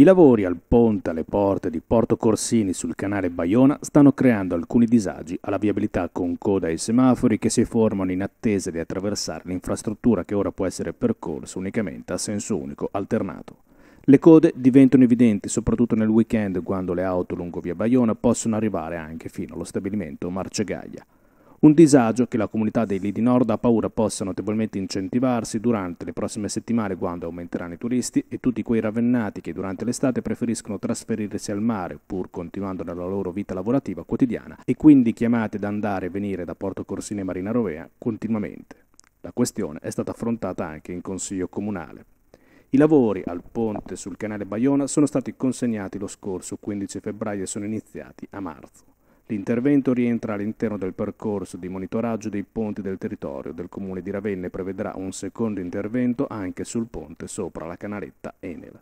I lavori al ponte alle porte di Porto Corsini sul canale Baiona stanno creando alcuni disagi alla viabilità con coda e semafori che si formano in attesa di attraversare l'infrastruttura che ora può essere percorsa unicamente a senso unico alternato. Le code diventano evidenti soprattutto nel weekend quando le auto lungo via Baiona possono arrivare anche fino allo stabilimento Marcegaglia. Un disagio che la comunità dei Lidi Nord ha paura possa notevolmente incentivarsi durante le prossime settimane quando aumenteranno i turisti e tutti quei ravennati che durante l'estate preferiscono trasferirsi al mare pur continuando la loro vita lavorativa quotidiana e quindi chiamate ad andare e venire da Porto Corsini e Marina Rovea continuamente. La questione è stata affrontata anche in Consiglio Comunale. I lavori al ponte sul canale Baiona sono stati consegnati lo scorso 15 febbraio e sono iniziati a marzo. L'intervento rientra all'interno del percorso di monitoraggio dei ponti del territorio del Comune di Ravenna e prevedrà un secondo intervento anche sul ponte sopra la canaletta Enel.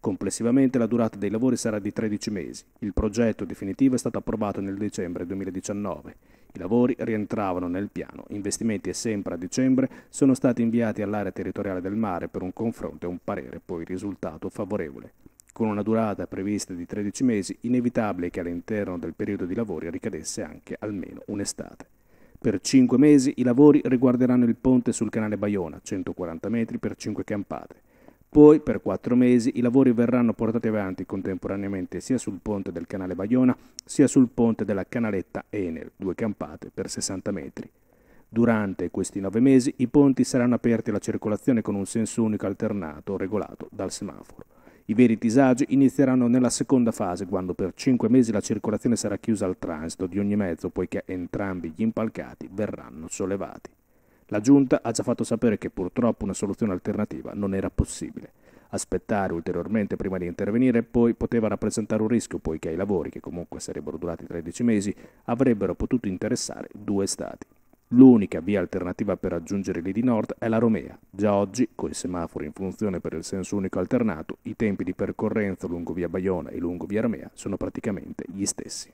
Complessivamente la durata dei lavori sarà di 13 mesi. Il progetto definitivo è stato approvato nel dicembre 2019. I lavori rientravano nel piano. Investimenti e sempre a dicembre sono stati inviati all'area territoriale del mare per un confronto e un parere poi risultato favorevole con una durata prevista di 13 mesi, inevitabile che all'interno del periodo di lavori ricadesse anche almeno un'estate. Per 5 mesi i lavori riguarderanno il ponte sul canale Baiona, 140 metri per 5 campate. Poi, per 4 mesi, i lavori verranno portati avanti contemporaneamente sia sul ponte del canale Baiona sia sul ponte della canaletta Enel, 2 campate per 60 metri. Durante questi 9 mesi i ponti saranno aperti alla circolazione con un senso unico alternato regolato dal semaforo. I veri disagi inizieranno nella seconda fase, quando per cinque mesi la circolazione sarà chiusa al transito di ogni mezzo, poiché entrambi gli impalcati verranno sollevati. La Giunta ha già fatto sapere che purtroppo una soluzione alternativa non era possibile. Aspettare ulteriormente prima di intervenire poi poteva rappresentare un rischio, poiché i lavori, che comunque sarebbero durati 13 mesi, avrebbero potuto interessare due stati. L'unica via alternativa per raggiungere lì nord è la Romea. Già oggi, con i semafori in funzione per il senso unico alternato, i tempi di percorrenza lungo via Baiona e lungo via Romea sono praticamente gli stessi.